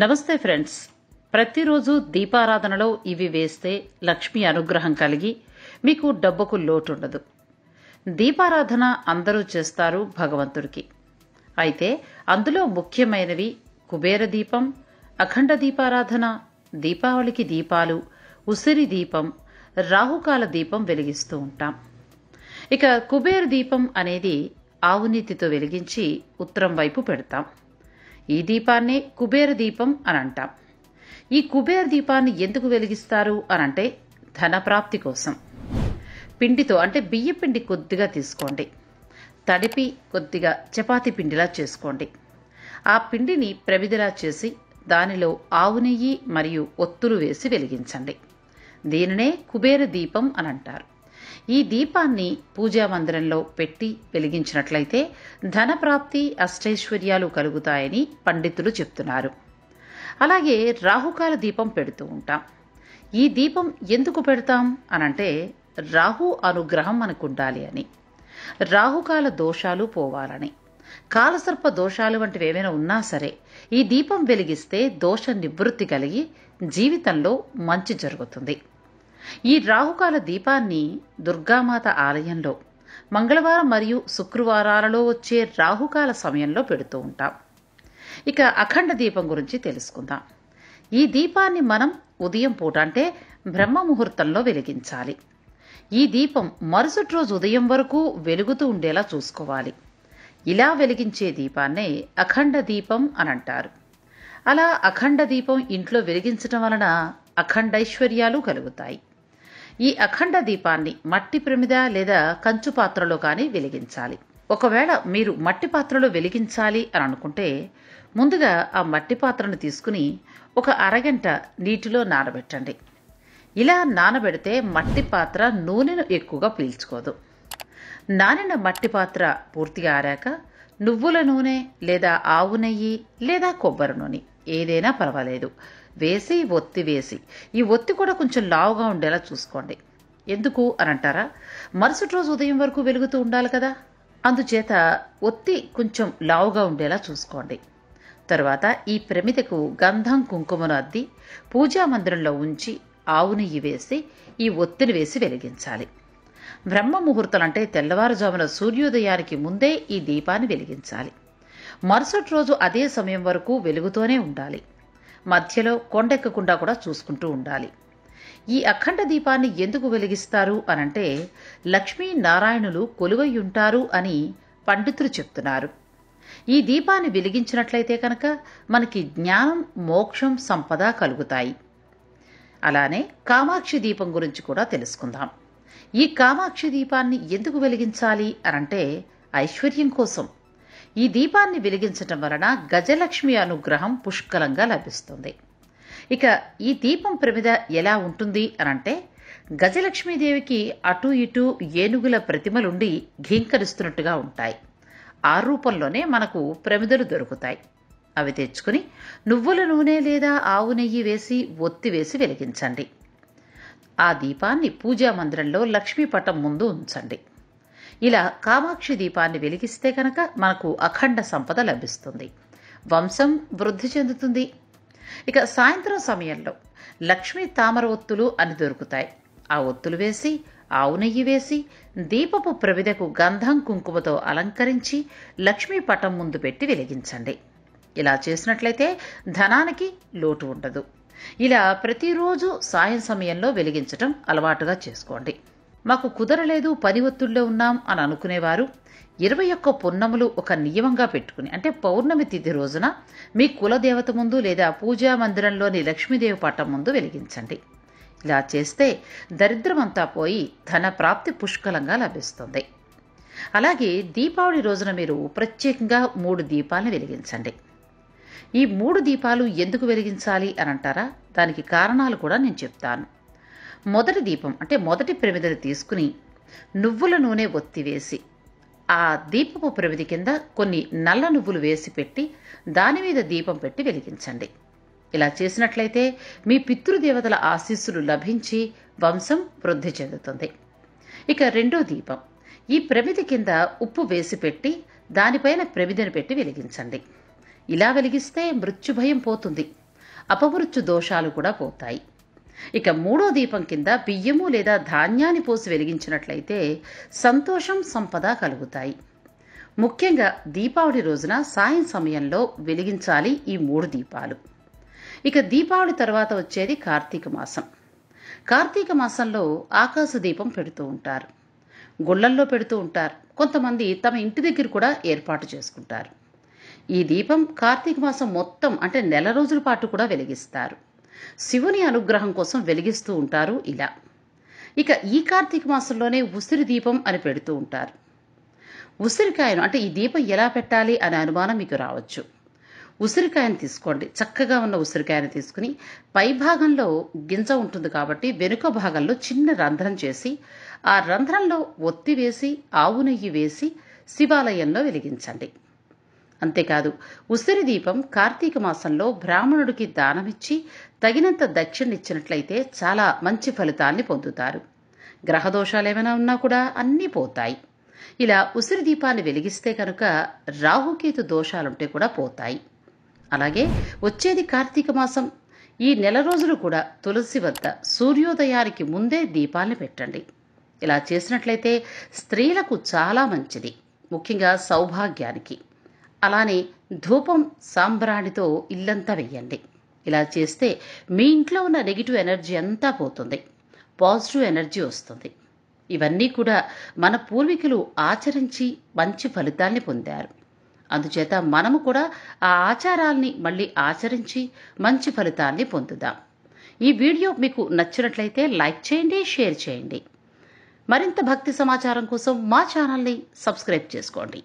నమస్తే ఫ్రెండ్స్ ప్రతిరోజు దీపారాధనలో ఇవి వేస్తే లక్ష్మి అనుగ్రహం కలిగి మీకు డబ్బుకు లోటుండదు దీపారాధన అందరూ చేస్తారు భగవంతుడికి అయితే అందులో ముఖ్యమైనవి కుబేర దీపం అఖండ దీపారాధన దీపావళికి దీపాలు ఉసిరి దీపం రాహుకాల దీపం వెలిగిస్తూ ఉంటాం ఇక కుబేర దీపం అనేది ఆవునీతితో వెలిగించి ఉత్తరం వైపు పెడతాం ఈ దీపాన్నే కుబేర దీపం అని అంటాం ఈ కుబేర దీపాన్ని ఎందుకు వెలిగిస్తారు అని అంటే ధనప్రాప్తి కోసం పిండితో అంటే బియ్య పిండి కొద్దిగా తీసుకోండి తడిపి కొద్దిగా చపాతి పిండిలా చేసుకోండి ఆ పిండిని ప్రవిధిలా చేసి దానిలో ఆవు నెయ్యి మరియు ఒత్తులు వేసి వెలిగించండి దీనినే కుబేర దీపం అని అంటారు ఈ దీపాన్ని పూజా మందిరంలో పెట్టి వెలిగించినట్లయితే ధనప్రాప్తి అష్టైశ్వర్యాలు కలుగుతాయని పండితులు చెప్తున్నారు అలాగే రాహుకాల దీపం పెడుతూ ఉంటాం ఈ దీపం ఎందుకు పెడతాం అనంటే రాహు అనుగ్రహం మనకు ఉండాలి అని రాహుకాల దోషాలు పోవాలని కాలసర్ప దోషాలు వంటివి ఏమైనా ఉన్నా సరే ఈ దీపం వెలిగిస్తే దోష నివృత్తి కలిగి జీవితంలో మంచి జరుగుతుంది ఈ రాహుకాల దీపాన్ని దుర్గామాత ఆలయంలో మంగళవారం మరియు శుక్రవారాలలో వచ్చే రాహుకాల సమయంలో పెడుతూ ఉంటాం ఇక అఖండ దీపం గురించి తెలుసుకుందాం ఈ దీపాన్ని మనం ఉదయం పూట అంటే బ్రహ్మ ముహూర్తంలో వెలిగించాలి ఈ దీపం మరుసటి రోజు ఉదయం వరకు వెలుగుతూ ఉండేలా చూసుకోవాలి ఇలా వెలిగించే దీపాన్నే అఖండ దీపం అని అంటారు అలా అఖండ దీపం ఇంట్లో వెలిగించడం వలన అఖండైశ్వర్యాలు కలుగుతాయి ఈ అఖండ దీపాన్ని మట్టి ప్రమిద లేదా కంచు పాత్రలో కానీ వెలిగించాలి ఒకవేళ మీరు మట్టి పాత్రలో వెలిగించాలి అని అనుకుంటే ముందుగా ఆ మట్టి పాత్రను తీసుకుని ఒక అరగంట నీటిలో నానబెట్టండి ఇలా నానబెడితే మట్టి పాత్ర నూనెను ఎక్కువగా పీల్చుకోదు నానిన మట్టి పాత్ర పూర్తిగా ఆరాక నువ్వుల నూనె లేదా ఆవు నెయ్యి లేదా కొబ్బరి నూనె ఏదైనా పర్వాలేదు వేసి ఒత్తి వేసి ఈ ఒత్తి కూడా కొంచెం లావుగా ఉండేలా చూసుకోండి ఎందుకు అని అంటారా మరుసటి రోజు ఉదయం వరకు వెలుగుతూ ఉండాలి కదా అందుచేత ఒత్తి కొంచెం లావుగా ఉండేలా చూసుకోండి తరువాత ఈ ప్రమిదకు గంధం కుంకుమను అద్ది పూజా మందిరంలో ఉంచి ఆవు నెయ్యి వేసి ఈ ఒత్తిని వేసి వెలిగించాలి బ్రహ్మ ముహూర్తం అంటే తెల్లవారుజామున సూర్యోదయానికి ముందే ఈ దీపాన్ని వెలిగించాలి మరుసటి రోజు అదే సమయం వరకు వెలుగుతూనే ఉండాలి మధ్యలో కొండెక్కకుండా కూడా చూసుకుంటూ ఉండాలి ఈ అఖండ దీపాన్ని ఎందుకు వెలిగిస్తారు అనంటే లక్ష్మీనారాయణులు కొలువయ్యుంటారు అని పండితులు చెప్తున్నారు ఈ దీపాన్ని వెలిగించినట్లయితే కనుక మనకి జ్ఞానం మోక్షం సంపద కలుగుతాయి అలానే కామాక్షి దీపం గురించి కూడా తెలుసుకుందాం ఈ కామాక్షి దీపాన్ని ఎందుకు వెలిగించాలి అనంటే ఐశ్వర్యం కోసం ఈ దీపాన్ని వెలిగించటం వలన గజలక్ష్మి అనుగ్రహం పుష్కలంగా లభిస్తుంది ఇక ఈ దీపం ప్రమిద ఎలా ఉంటుంది అనంటే గజలక్ష్మీదేవికి అటు ఇటు ఏనుగుల ప్రతిమలుండి ఘీంకరిస్తున్నట్టుగా ఉంటాయి ఆ రూపంలోనే మనకు ప్రమిదలు దొరుకుతాయి అవి తెచ్చుకుని నువ్వుల నూనె లేదా ఆవు నెయ్యి వేసి ఒత్తి వేసి వెలిగించండి ఆ దీపాన్ని పూజా మందిరంలో లక్ష్మీపటం ముందు ఉంచండి ఇలా కామాక్షి దీపాన్ని వెలిగిస్తే కనుక మనకు అఖండ సంపద లభిస్తుంది వంశం వృద్ధి చెందుతుంది ఇక సాయంత్రం సమయంలో లక్ష్మీ తామర ఒత్తులు అని దొరుకుతాయి ఆ ఒత్తులు వేసి ఆవు నెయ్యి వేసి దీపపు ప్రవిదకు గంధం కుంకుమతో అలంకరించి లక్ష్మీ పటం ముందు పెట్టి వెలిగించండి ఇలా చేసినట్లయితే ధనానికి లోటు ఉండదు ఇలా ప్రతిరోజు సాయం సమయంలో వెలిగించటం అలవాటుగా చేసుకోండి మాకు కుదరలేదు పని ఒత్తుల్లో ఉన్నాం అని అనుకునేవారు ఇరవై ఒక్క పున్నములు ఒక నియమంగా పెట్టుకుని అంటే పౌర్ణమి తిథి రోజున మీ కులదేవత ముందు లేదా పూజా మందిరంలోని లక్ష్మీదేవి పట్టం ముందు వెలిగించండి ఇలా చేస్తే దరిద్రమంతా పోయి ధన ప్రాప్తి పుష్కలంగా లభిస్తుంది అలాగే దీపావళి రోజున మీరు ప్రత్యేకంగా మూడు దీపాలను వెలిగించండి ఈ మూడు దీపాలు ఎందుకు వెలిగించాలి అని అంటారా దానికి కారణాలు కూడా నేను చెప్తాను మొదటి దీపం అంటే మొదటి ప్రమిదని తీసుకుని నువ్వుల నూనె ఒత్తివేసి ఆ దీపపు ప్రమిది కింద కొన్ని నల్ల నువ్వులు వేసి పెట్టి దాని మీద దీపం పెట్టి వెలిగించండి ఇలా చేసినట్లయితే మీ పితృదేవతల ఆశీస్సులు లభించి వంశం వృద్ధి చెందుతుంది ఇక రెండో దీపం ఈ ప్రమిది కింద ఉప్పు వేసి పెట్టి దానిపైన ప్రమిదను పెట్టి వెలిగించండి ఇలా వెలిగిస్తే మృత్యుభయం పోతుంది అపమృత్యు దోషాలు కూడా పోతాయి ఇక మూడో దీపం కింద బియ్యము లేదా ధాన్యాన్ని పోసి వెలిగించినట్లయితే సంతోషం సంపద కలుగుతాయి ముఖ్యంగా దీపావళి రోజున సాయం సమయంలో వెలిగించాలి ఈ మూడు దీపాలు ఇక దీపావళి తర్వాత వచ్చేది కార్తీక మాసం కార్తీక మాసంలో ఆకాశ దీపం పెడుతూ ఉంటారు గుళ్ళల్లో పెడుతూ ఉంటారు కొంతమంది తమ ఇంటి దగ్గర కూడా ఏర్పాటు చేసుకుంటారు ఈ దీపం కార్తీక మాసం మొత్తం అంటే నెల రోజుల పాటు కూడా వెలిగిస్తారు శివుని అనుగ్రహం కోసం వెలిగిస్తూ ఉంటారు ఇలా ఇక ఈ కార్తీక మాసంలోనే ఉసిరి దీపం అని పెడుతూ ఉంటారు ఉసిరికాయను అంటే ఈ దీపం ఎలా పెట్టాలి అనే అనుమానం మీకు రావచ్చు ఉసిరికాయను తీసుకోండి చక్కగా ఉన్న ఉసిరికాయను తీసుకుని పై భాగంలో గింజ ఉంటుంది కాబట్టి వెనుక భాగంలో చిన్న రంధ్రం చేసి ఆ రంధ్రంలో ఒత్తి వేసి ఆవు నెయ్యి వేసి శివాలయంలో వెలిగించండి అంతేకాదు ఉసిరి దీపం కార్తీక మాసంలో బ్రాహ్మణుడికి దానమిచ్చి తగినంత దక్షిణిచ్చినట్లయితే చాలా మంచి ఫలితాల్ని పొందుతారు గ్రహదోషాలేమైనా ఉన్నా కూడా అన్నీ పోతాయి ఇలా ఉసిరి దీపాన్ని వెలిగిస్తే కనుక రాహుకేతు దోషాలుంటే కూడా పోతాయి అలాగే వచ్చేది కార్తీక మాసం ఈ నెల రోజులు కూడా తులసి వద్ద సూర్యోదయానికి ముందే దీపాల్ని పెట్టండి ఇలా చేసినట్లయితే స్త్రీలకు చాలా మంచిది ముఖ్యంగా సౌభాగ్యానికి అలానే ధూపం సాంబ్రాణితో ఇల్లంతా వెయ్యండి ఇలా చేస్తే మీ ఇంట్లో ఉన్న నెగిటివ్ ఎనర్జీ అంతా పోతుంది పాజిటివ్ ఎనర్జీ వస్తుంది ఇవన్నీ కూడా మన పూర్వీకులు ఆచరించి మంచి ఫలితాల్ని పొందారు అందుచేత మనము కూడా ఆ ఆచారాల్ని మళ్ళీ ఆచరించి మంచి ఫలితాల్ని పొందుదాం ఈ వీడియో మీకు నచ్చినట్లయితే లైక్ చేయండి షేర్ చేయండి మరింత భక్తి సమాచారం కోసం మా ఛానల్ని సబ్స్క్రైబ్ చేసుకోండి